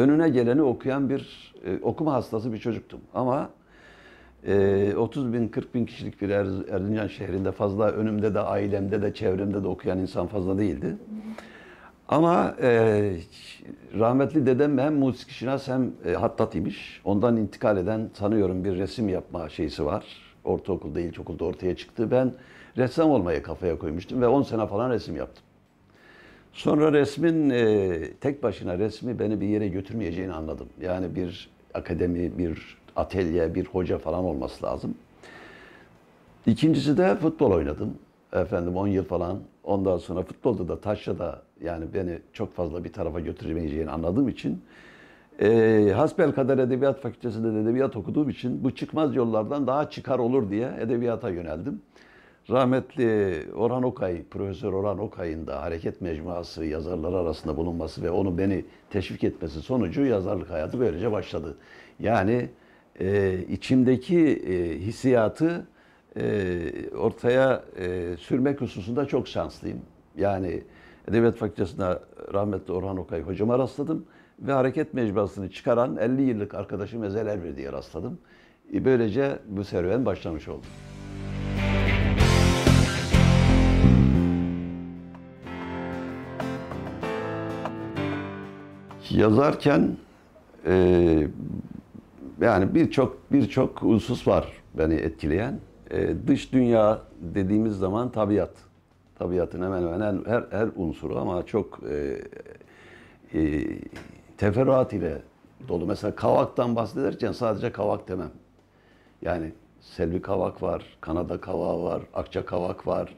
önüne geleni okuyan bir e, okuma hastası bir çocuktum. Ama e, 30 bin 40 bin kişilik bir er, Erzincan şehrinde fazla önümde de ailemde de çevremde de okuyan insan fazla değildi. Ama e, rahmetli dedem hem musikişinas hem e, hattat imiş. Ondan intikal eden sanıyorum bir resim yapma şeysi var. Ortaokulda, ilkokulda ortaya çıktı. Ben ressam olmayı kafaya koymuştum ve 10 sene falan resim yaptım. Sonra resmin e, tek başına resmi beni bir yere götürmeyeceğini anladım. Yani bir akademi, bir atelye, bir hoca falan olması lazım. İkincisi de futbol oynadım. Efendim 10 yıl falan. Ondan sonra futbolda da taşla da yani beni çok fazla bir tarafa götürmeyeceğini anladığım için e, Hasbel Kader Edebiyat Fakültesi'nde de edebiyat okuduğum için bu çıkmaz yollardan daha çıkar olur diye edebiyata yöneldim. Rahmetli Orhan Okay, Profesör Orhan Okay'ın da Hareket Mecmuası yazarları arasında bulunması ve onu beni teşvik etmesi sonucu yazarlık hayatı böylece başladı. Yani e, içimdeki e, hissiyatı e, ortaya e, sürmek hususunda çok şanslıyım. Yani Edebiyat Fakültesi'ne rahmetli Orhan Okay hocama rastladım ve hareket mecbasını çıkaran 50 yıllık arkadaşım Ezel Erbil'e rastladım. E, böylece bu serüven başlamış oldu. yazarken e, yani birçok birçok husus var beni etkileyen. E, dış dünya dediğimiz zaman tabiat. Tabiatın hemen hemen her, her unsuru ama çok e, e, teferruat ile dolu. Mesela kavaktan bahsederken sadece kavak demem. Yani Selvi kavak var, Kanada kavağı var, Akça kavak var,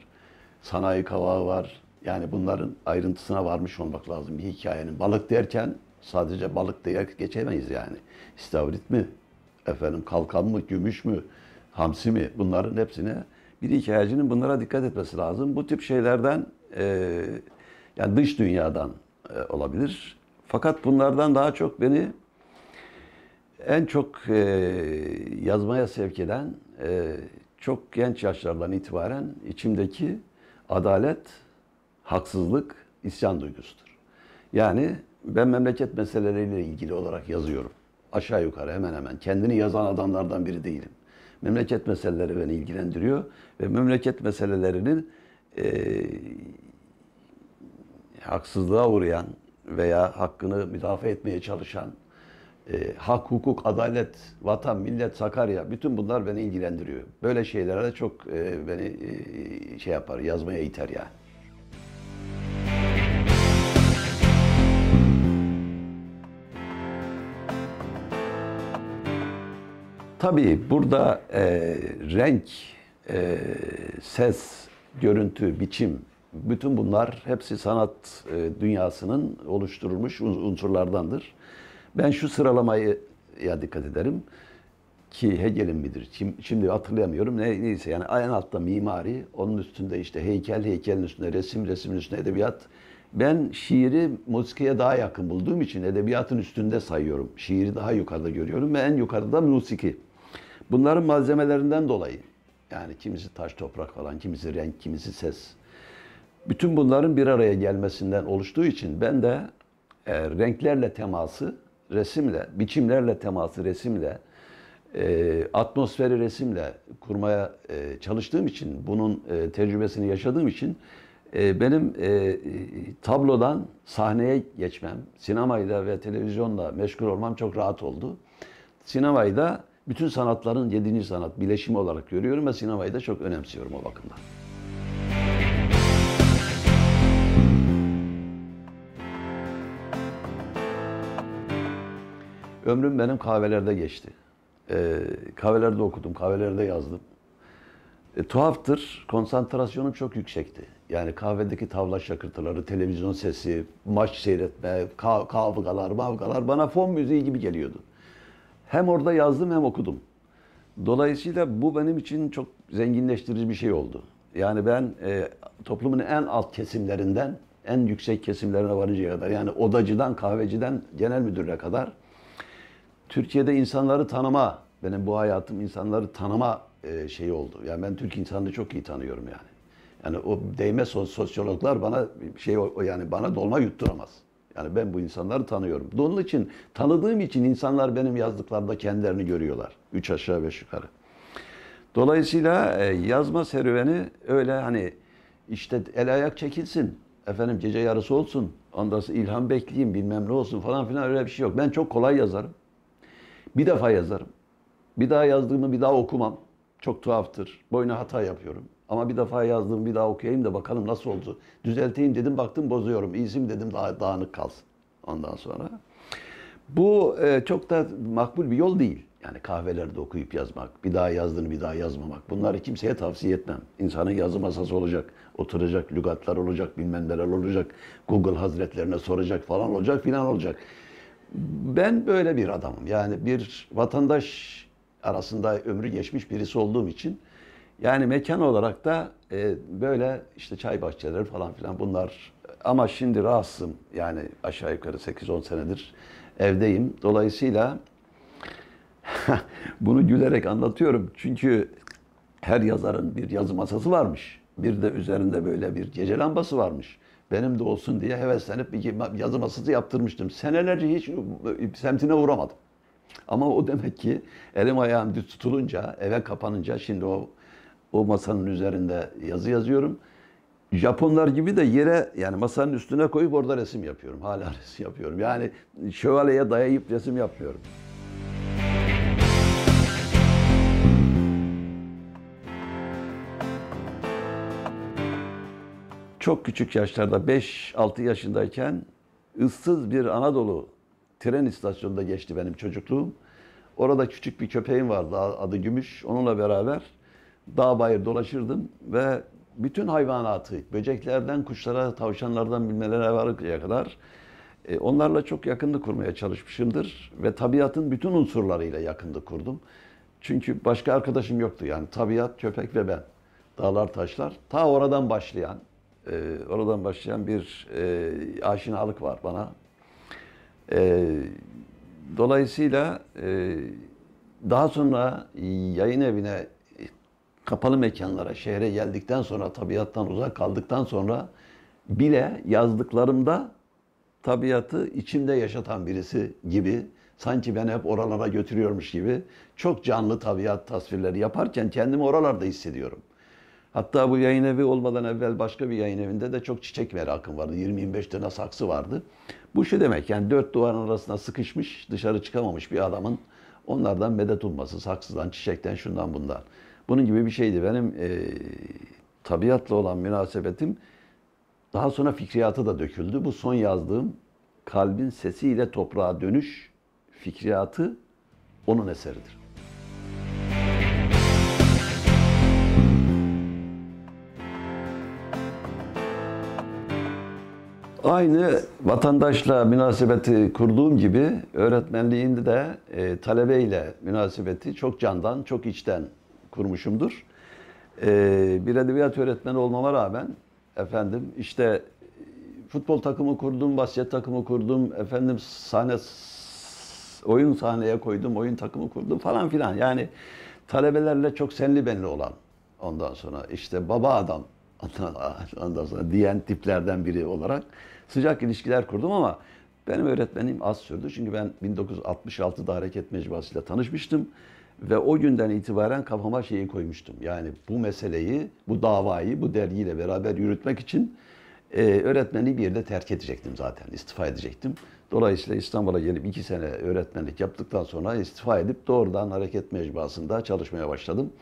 sanayi kavağı var, yani bunların ayrıntısına varmış olmak lazım bir hikayenin. Balık derken sadece balık diye geçemeyiz yani. İstavrit mi? Efendim kalkan mı? Gümüş mü? Hamsi mi? Bunların hepsine bir hikayecinin bunlara dikkat etmesi lazım. Bu tip şeylerden e, yani dış dünyadan e, olabilir. Fakat bunlardan daha çok beni en çok e, yazmaya sevk eden e, çok genç yaşlardan itibaren içimdeki adalet haksızlık isyan duygusudur. Yani ben memleket meseleleriyle ilgili olarak yazıyorum. Aşağı yukarı hemen hemen. Kendini yazan adamlardan biri değilim. Memleket meseleleri beni ilgilendiriyor ve memleket meselelerinin e, haksızlığa uğrayan veya hakkını müdafaa etmeye çalışan e, hak, hukuk, adalet, vatan, millet, Sakarya bütün bunlar beni ilgilendiriyor. Böyle şeylere de çok e, beni e, şey yapar, yazmaya iter yani. Tabii burada e, renk, e, ses, görüntü, biçim bütün bunlar hepsi sanat e, dünyasının oluşturulmuş unsurlardandır. Ben şu sıralamayı ya dikkat ederim ki Hegel'in midir? Şimdi hatırlayamıyorum. Ne, neyse yani en altta mimari, onun üstünde işte heykel, heykelin üstünde resim, resimin üstünde edebiyat. Ben şiiri musikiye daha yakın bulduğum için edebiyatın üstünde sayıyorum. Şiiri daha yukarıda görüyorum ve en yukarıda musiki. Bunların malzemelerinden dolayı. Yani kimisi taş toprak falan, kimisi renk, kimisi ses. Bütün bunların bir araya gelmesinden oluştuğu için ben de e, renklerle teması resimle, biçimlerle teması resimle, e, atmosferi resimle kurmaya e, çalıştığım için, bunun e, tecrübesini yaşadığım için e, benim e, tablodan sahneye geçmem, sinemayla ve televizyonla meşgul olmam çok rahat oldu. Sinemayı da bütün sanatların yedinci sanat bileşimi olarak görüyorum ve sinemayı da çok önemsiyorum o bakımdan. Ömrüm benim kahvelerde geçti. Ee, kahvelerde okudum, kahvelerde yazdım. E, tuhaftır, konsantrasyonum çok yüksekti. Yani kahvedeki tavla şakırtıları, televizyon sesi, maç seyretme, kav kavgalar, mavgalar bana fon müziği gibi geliyordu. Hem orada yazdım hem okudum. Dolayısıyla bu benim için çok zenginleştirici bir şey oldu. Yani ben e, toplumun en alt kesimlerinden en yüksek kesimlerine varıncaya kadar yani odacıdan kahveciden genel müdüre kadar Türkiye'de insanları tanıma benim bu hayatım insanları tanıma e, şeyi oldu. Yani ben Türk insanını çok iyi tanıyorum yani. Yani o değme sosyologlar bana şey o yani bana dolma yutturamaz. Yani ben bu insanları tanıyorum. Onun için tanıdığım için insanlar benim yazdıklarımda kendilerini görüyorlar. Üç aşağı beş yukarı. Dolayısıyla e, yazma serüveni öyle hani işte el ayak çekilsin. Efendim gece yarısı olsun. Ondan sonra ilham bekleyeyim bilmem ne olsun falan filan öyle bir şey yok. Ben çok kolay yazarım. Bir defa yazarım. Bir daha yazdığımı bir daha okumam. Çok tuhaftır. Boyuna hata yapıyorum. Ama bir defa yazdım bir daha okuyayım da bakalım nasıl oldu. Düzelteyim dedim baktım bozuyorum. İyisim dedim daha dağınık kalsın. Ondan sonra. Bu e, çok da makbul bir yol değil. Yani kahvelerde okuyup yazmak, bir daha yazdığını bir daha yazmamak. Bunları kimseye tavsiye etmem. İnsanın yazı masası olacak, oturacak, lügatlar olacak, bilmem neler olacak. Google hazretlerine soracak falan olacak filan olacak. Ben böyle bir adamım. Yani bir vatandaş arasında ömrü geçmiş birisi olduğum için yani mekan olarak da e, böyle işte çay bahçeleri falan filan bunlar. Ama şimdi rahatsızım yani aşağı yukarı 8-10 senedir evdeyim. Dolayısıyla bunu gülerek anlatıyorum. Çünkü her yazarın bir yazı masası varmış. Bir de üzerinde böyle bir gece lambası varmış. Benim de olsun diye heveslenip bir yazı masası yaptırmıştım. Senelerce hiç semtine uğramadım. Ama o demek ki elim ayağım düz tutulunca, eve kapanınca şimdi o o masanın üzerinde yazı yazıyorum. Japonlar gibi de yere yani masanın üstüne koyup orada resim yapıyorum. Hala resim yapıyorum. Yani şövaleye dayayıp resim yapmıyorum. Çok küçük yaşlarda 5-6 yaşındayken ıssız bir Anadolu tren istasyonunda geçti benim çocukluğum. Orada küçük bir köpeğim vardı adı Gümüş. Onunla beraber dağ bayır dolaşırdım ve bütün hayvanatı, böceklerden, kuşlara, tavşanlardan bilmelere varıncaya kadar e, onlarla çok yakınlık kurmaya çalışmışımdır. Ve tabiatın bütün unsurlarıyla yakınlık kurdum. Çünkü başka arkadaşım yoktu yani tabiat, köpek ve ben. Dağlar, taşlar. Ta oradan başlayan, e, oradan başlayan bir e, aşinalık var bana. E, dolayısıyla e, daha sonra yayın evine kapalı mekanlara, şehre geldikten sonra, tabiattan uzak kaldıktan sonra bile yazdıklarımda tabiatı içimde yaşatan birisi gibi sanki ben hep oralara götürüyormuş gibi çok canlı tabiat tasvirleri yaparken kendimi oralarda hissediyorum. Hatta bu yayın evi olmadan evvel başka bir yayın evinde de çok çiçek merakım vardı. 20-25 tane saksı vardı. Bu şu demek yani dört duvarın arasına sıkışmış dışarı çıkamamış bir adamın onlardan medet umması. Saksıdan, çiçekten, şundan bundan. Bunun gibi bir şeydi. Benim e, tabiatla olan münasebetim daha sonra fikriyata da döküldü. Bu son yazdığım Kalbin Sesiyle Toprağa Dönüş fikriyatı onun eseridir. Aynı vatandaşla münasebeti kurduğum gibi öğretmenliğinde de e, talebeyle münasebeti çok candan, çok içten kurmuşumdur. Ee, bir edebiyat öğretmeni olmama rağmen efendim işte futbol takımı kurdum, basket takımı kurdum, efendim sahne oyun sahneye koydum, oyun takımı kurdum falan filan. Yani talebelerle çok senli benli olan ondan sonra işte baba adam ondan sonra diyen tiplerden biri olarak sıcak ilişkiler kurdum ama benim öğretmenim az sürdü. Çünkü ben 1966'da hareket mecbasıyla tanışmıştım. Ve o günden itibaren kafama şeyi koymuştum. Yani bu meseleyi, bu davayı bu dergiyle beraber yürütmek için e, öğretmeni bir yerde terk edecektim zaten, istifa edecektim. Dolayısıyla İstanbul'a gelip iki sene öğretmenlik yaptıktan sonra istifa edip doğrudan hareket mecbasında çalışmaya başladım.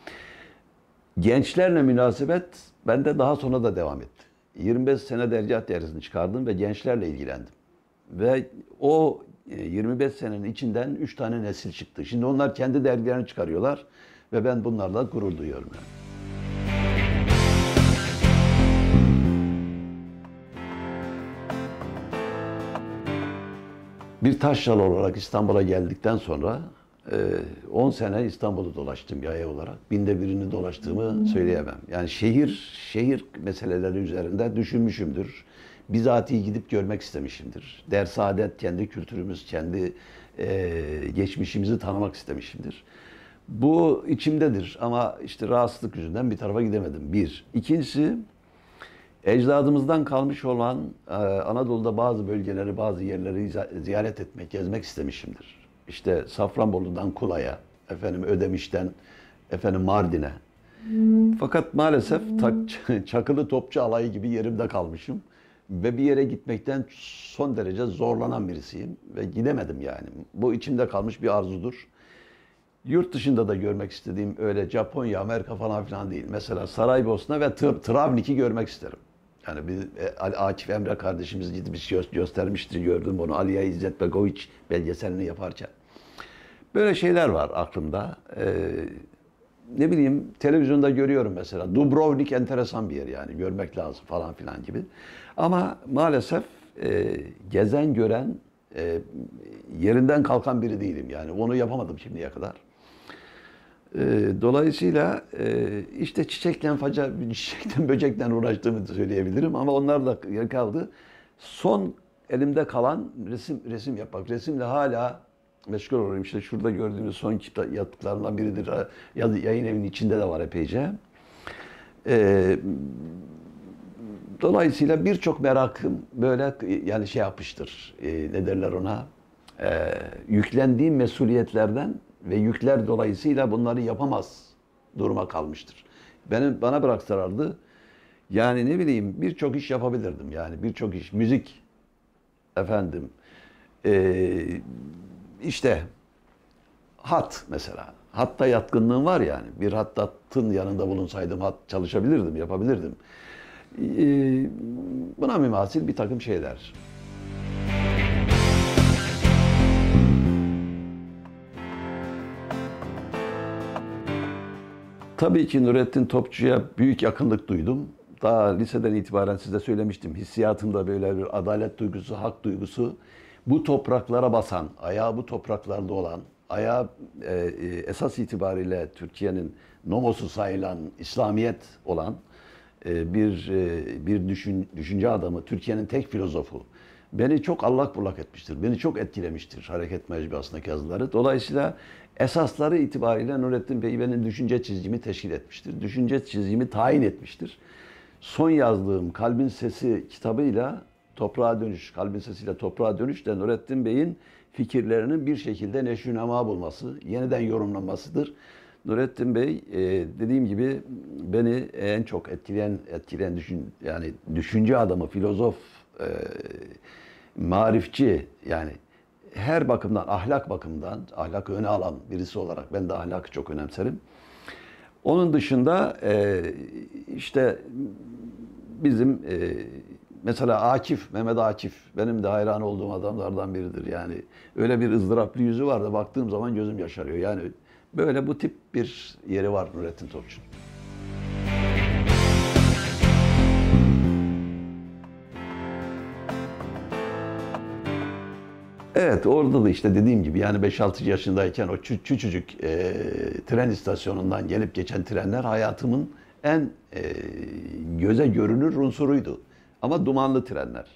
Gençlerle münasebet bende daha sonra da devam etti. 25 sene dercah derisini çıkardım ve gençlerle ilgilendim. Ve o 25 e, senenin içinden 3 tane nesil çıktı. Şimdi onlar kendi dergilerini çıkarıyorlar ve ben bunlarla gurur duyuyorum. Yani. Bir taşralı olarak İstanbul'a geldikten sonra 10 e, sene İstanbul'u dolaştım yaya olarak. Binde birini dolaştığımı söyleyemem. Yani şehir şehir meseleleri üzerinde düşünmüşümdür bizatihi gidip görmek istemişimdir. Dersaadet, kendi kültürümüz, kendi e, geçmişimizi tanımak istemişimdir. Bu içimdedir ama işte rahatsızlık yüzünden bir tarafa gidemedim. Bir. İkincisi ecdadımızdan kalmış olan e, Anadolu'da bazı bölgeleri, bazı yerleri ziyaret etmek, gezmek istemişimdir. İşte Safranbolu'dan Kula'ya, efendim Ödemiş'ten efendim Mardin'e. Fakat maalesef tak, çakılı topçu alayı gibi yerimde kalmışım ve bir yere gitmekten son derece zorlanan birisiyim ve gidemedim yani. Bu içimde kalmış bir arzudur. Yurt dışında da görmek istediğim öyle Japonya, Amerika falan filan değil. Mesela Saraybosna ve Travnik'i görmek isterim. Yani bir e, Akif Emre kardeşimiz gidip göz, göstermişti gördüm bunu Aliye İzzet Begoviç belgeselini yaparken. Böyle şeyler var aklımda. Ee, ne bileyim televizyonda görüyorum mesela. Dubrovnik enteresan bir yer yani görmek lazım falan filan gibi. Ama maalesef e, gezen gören e, yerinden kalkan biri değilim yani onu yapamadım şimdiye kadar. E, dolayısıyla e, işte çiçekten faca, çiçekten böcekten uğraştığımı söyleyebilirim ama onlar da kaldı. Son elimde kalan resim resim yapmak. Resimle hala meşgul oluyorum. İşte şurada gördüğünüz son kitap yatıklarından biridir. Yayın evinin içinde de var epeyce. Ee, dolayısıyla birçok merakım böyle yani şey yapıştır. E, ee, ne derler ona? E, yüklendiğim mesuliyetlerden ve yükler dolayısıyla bunları yapamaz duruma kalmıştır. Benim bana bıraksalardı yani ne bileyim birçok iş yapabilirdim yani birçok iş müzik efendim e, işte hat mesela. Hatta yatkınlığım var yani. Bir hattatın yanında bulunsaydım hat çalışabilirdim, yapabilirdim. Ee, buna mümasil bir takım şeyler. Tabii ki Nurettin Topçu'ya büyük yakınlık duydum. Daha liseden itibaren size söylemiştim. Hissiyatımda böyle bir adalet duygusu, hak duygusu bu topraklara basan, ayağı bu topraklarda olan, ayağı e, e, esas itibariyle Türkiye'nin nomosu sayılan İslamiyet olan e, bir e, bir düşün, düşünce adamı, Türkiye'nin tek filozofu. Beni çok allak bullak etmiştir. Beni çok etkilemiştir hareket mecbuasındaki yazıları. Dolayısıyla esasları itibariyle Nurettin Bey benim düşünce çizgimi teşkil etmiştir. Düşünce çizgimi tayin etmiştir. Son yazdığım Kalbin Sesi kitabıyla Toprağa dönüş, kalbin sesiyle toprağa dönüş de Nurettin Bey'in fikirlerinin bir şekilde neşünema bulması, yeniden yorumlanmasıdır. Nurettin Bey e, dediğim gibi beni en çok etkileyen etkileyen düşün yani düşünce adamı, filozof, e, marifçi yani her bakımdan ahlak bakımdan ahlak öne alan birisi olarak ben de ahlakı çok önemserim. Onun dışında e, işte bizim e, mesela Akif, Mehmet Akif benim de hayran olduğum adamlardan biridir. Yani öyle bir ızdıraplı yüzü var da baktığım zaman gözüm yaşarıyor. Yani böyle bu tip bir yeri var Nurettin Topçu'nun. Evet orada da işte dediğim gibi yani 5-6 yaşındayken o küçücük e, tren istasyonundan gelip geçen trenler hayatımın en e, göze görünür unsuruydu. Ama dumanlı trenler.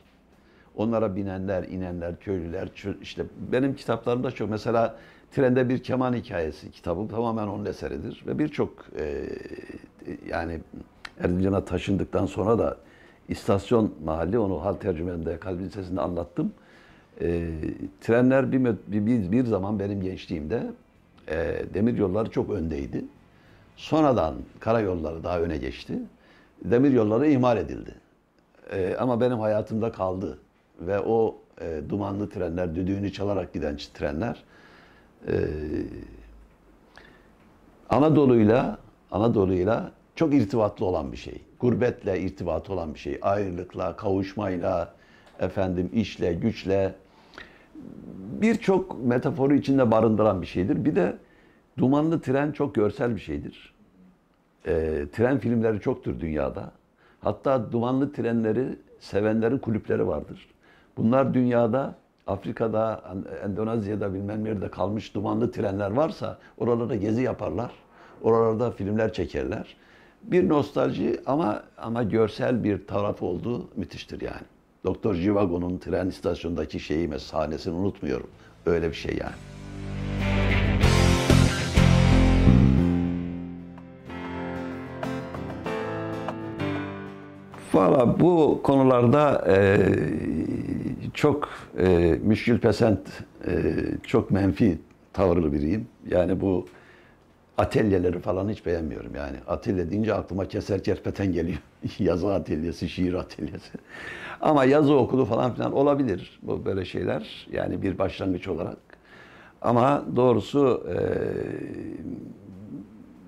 Onlara binenler, inenler, köylüler, işte benim kitaplarımda çok mesela Trende Bir Keman Hikayesi Kitabı tamamen onun eseridir ve birçok e, yani Erzincan'a taşındıktan sonra da istasyon mahalli onu hal tercümemde kalbin sesinde anlattım. E, trenler bir, bir, bir zaman benim gençliğimde e, demir yolları çok öndeydi. Sonradan karayolları daha öne geçti. Demir yolları ihmal edildi. E, ama benim hayatımda kaldı. Ve o e, dumanlı trenler, düdüğünü çalarak giden trenler e, Anadolu'yla Anadolu'yla çok irtibatlı olan bir şey. Gurbetle irtibatı olan bir şey. Ayrılıkla, kavuşmayla, efendim işle, güçle birçok metaforu içinde barındıran bir şeydir. Bir de dumanlı tren çok görsel bir şeydir. E, tren filmleri çoktur dünyada. Hatta dumanlı trenleri sevenlerin kulüpleri vardır. Bunlar dünyada Afrika'da, Endonezya'da bilmem yerde kalmış dumanlı trenler varsa oralarda gezi yaparlar. Oralarda filmler çekerler. Bir nostalji ama ama görsel bir taraf olduğu müthiştir yani. Doktor Jivago'nun tren istasyonundaki şeyi sahnesini unutmuyorum. Öyle bir şey yani. Valla bu konularda e, çok e, müşkül pesent, e, çok menfi tavırlı biriyim. Yani bu atölyeleri falan hiç beğenmiyorum yani. Atölye deyince aklıma keser kerpeten geliyor. yazı atölyesi, şiir atölyesi. Ama yazı okulu falan filan olabilir bu böyle şeyler. Yani bir başlangıç olarak. Ama doğrusu e,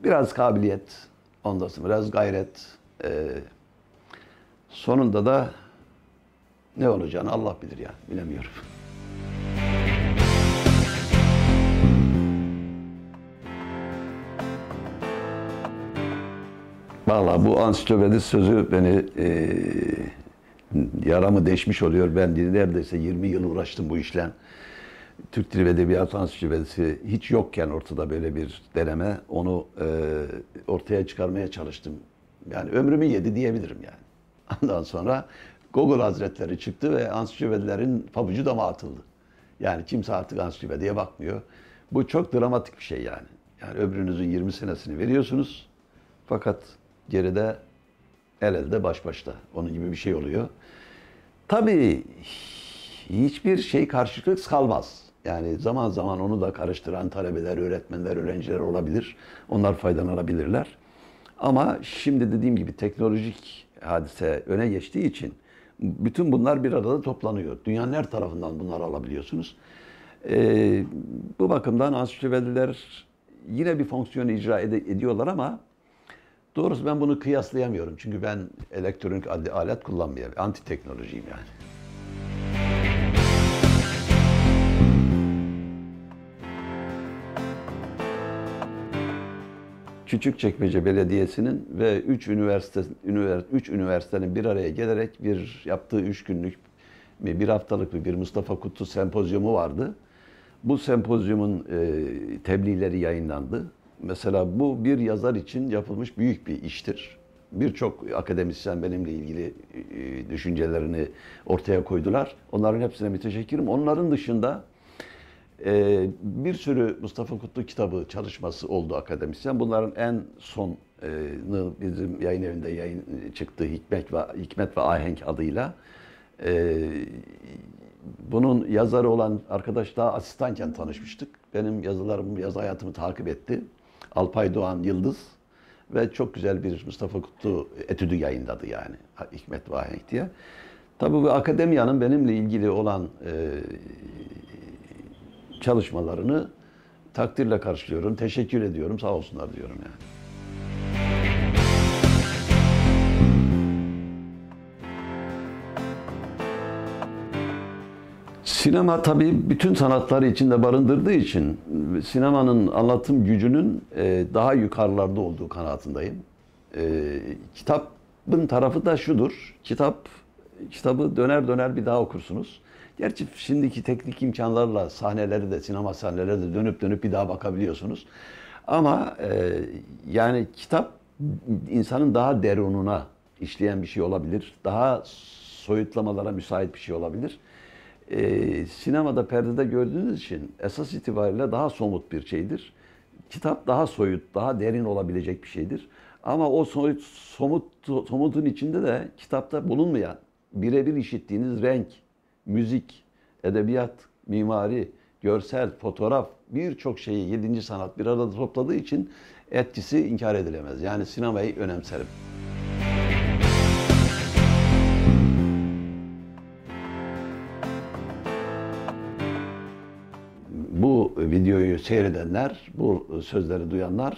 biraz kabiliyet, ondan biraz gayret, e, Sonunda da ne olacağını Allah bilir yani. Bilemiyorum. Valla bu ansiklopedi sözü beni e, yaramı deşmiş oluyor. Ben neredeyse 20 yıl uğraştım bu işle. Türk Dili ve Edebiyatı Ansiklopedisi hiç yokken ortada böyle bir deneme. Onu e, ortaya çıkarmaya çalıştım. Yani ömrümü yedi diyebilirim yani. Ondan sonra Gogol Hazretleri çıktı ve ansiklopedilerin pabucu dama atıldı. Yani kimse artık ansiklopediye bakmıyor. Bu çok dramatik bir şey yani. Yani ömrünüzün 20 senesini veriyorsunuz. Fakat geride el elde baş başta. Onun gibi bir şey oluyor. Tabii hiçbir şey karşılıklı kalmaz. Yani zaman zaman onu da karıştıran talebeler, öğretmenler, öğrenciler olabilir. Onlar faydalanabilirler. Ama şimdi dediğim gibi teknolojik hadise öne geçtiği için bütün bunlar bir arada toplanıyor. Dünyanın her tarafından bunları alabiliyorsunuz. Ee, bu bakımdan ansiklopediler yine bir fonksiyonu icra ed- ediyorlar ama doğrusu ben bunu kıyaslayamıyorum. Çünkü ben elektronik alet kullanmıyorum. Anti teknolojiyim yani. Küçükçekmece Belediyesi'nin ve 3 üniversite üç üniversitenin bir araya gelerek bir yaptığı 3 günlük mi bir haftalık mı bir Mustafa Kutlu sempozyumu vardı. Bu sempozyumun e, tebliğleri yayınlandı. Mesela bu bir yazar için yapılmış büyük bir iştir. Birçok akademisyen benimle ilgili e, düşüncelerini ortaya koydular. Onların hepsine müteşekkirim. Onların dışında ee, bir sürü Mustafa Kutlu kitabı çalışması oldu akademisyen. Bunların en sonu bizim yayın evinde yayın çıktı Hikmet ve Hikmet ve Ahenk adıyla. Ee, bunun yazarı olan arkadaş daha asistanken tanışmıştık. Benim yazılarımı, yazı hayatımı takip etti. Alpay Doğan Yıldız ve çok güzel bir Mustafa Kutlu etüdü yayınladı yani Hikmet ve Ahenk diye. Tabii bu akademiyanın benimle ilgili olan e, çalışmalarını takdirle karşılıyorum. Teşekkür ediyorum. Sağ olsunlar diyorum yani. Sinema tabii bütün sanatları içinde barındırdığı için sinemanın anlatım gücünün e, daha yukarılarda olduğu kanaatindeyim. E, kitabın tarafı da şudur. Kitap kitabı döner döner bir daha okursunuz. Gerçi şimdiki teknik imkanlarla sahneleri de, sinema sahneleri de dönüp dönüp bir daha bakabiliyorsunuz. Ama e, yani kitap insanın daha derununa işleyen bir şey olabilir. Daha soyutlamalara müsait bir şey olabilir. E, sinemada, perdede gördüğünüz için esas itibariyle daha somut bir şeydir. Kitap daha soyut, daha derin olabilecek bir şeydir. Ama o soyut, somut, somutun içinde de kitapta bulunmayan, birebir işittiğiniz renk, müzik, edebiyat, mimari, görsel, fotoğraf birçok şeyi yedinci sanat bir arada topladığı için etkisi inkar edilemez. Yani sinemayı önemserim. Bu videoyu seyredenler, bu sözleri duyanlar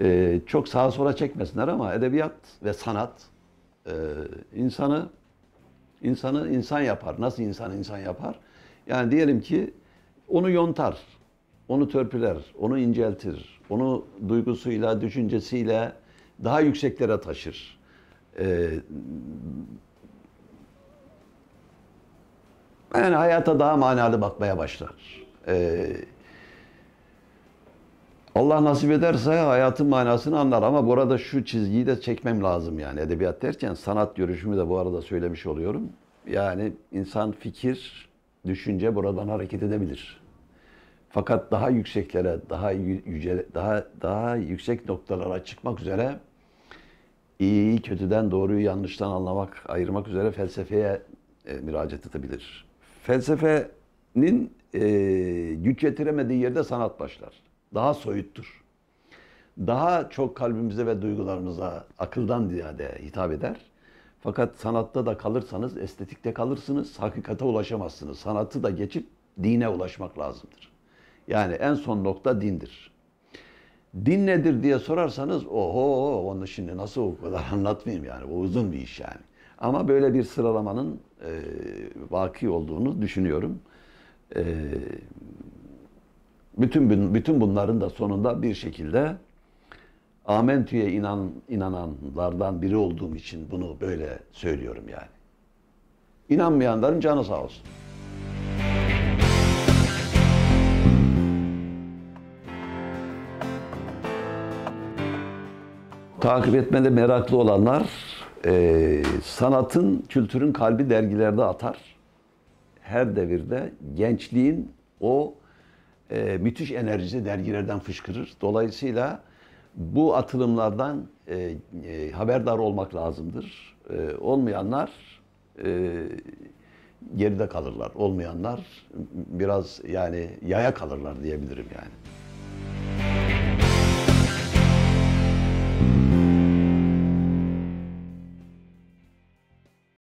e, çok sağa sola çekmesinler ama edebiyat ve sanat e, insanı İnsanı insan yapar. Nasıl insan insan yapar? Yani diyelim ki onu yontar, onu törpüler, onu inceltir, onu duygusuyla, düşüncesiyle daha yükseklere taşır. Ee, yani hayata daha manalı bakmaya başlar. Ee, Allah nasip ederse hayatın manasını anlar ama burada şu çizgiyi de çekmem lazım yani. Edebiyat derken sanat görüşümü de bu arada söylemiş oluyorum. Yani insan fikir, düşünce buradan hareket edebilir. Fakat daha yükseklere, daha yüce, daha daha yüksek noktalara çıkmak üzere iyiyi kötüden, doğruyu yanlıştan anlamak, ayırmak üzere felsefeye e, müracaat edebilir. Felsefenin e, güç yetiremediği yerde sanat başlar daha soyuttur. Daha çok kalbimize ve duygularımıza akıldan ziyade hitap eder. Fakat sanatta da kalırsanız, estetikte kalırsınız, hakikate ulaşamazsınız. Sanatı da geçip dine ulaşmak lazımdır. Yani en son nokta dindir. Din nedir diye sorarsanız, oho onu şimdi nasıl o kadar anlatmayayım yani, bu uzun bir iş yani. Ama böyle bir sıralamanın e, vaki olduğunu düşünüyorum. E, bütün bütün bunların da sonunda bir şekilde Amentü'ye inan, inananlardan biri olduğum için bunu böyle söylüyorum yani. İnanmayanların canı sağ olsun. Takip etmede meraklı olanlar e, sanatın, kültürün kalbi dergilerde atar. Her devirde gençliğin o e, müthiş enerjisi dergilerden fışkırır. Dolayısıyla bu atılımlardan e, e, haberdar olmak lazımdır. E, olmayanlar e, geride kalırlar. Olmayanlar biraz yani yaya kalırlar diyebilirim yani.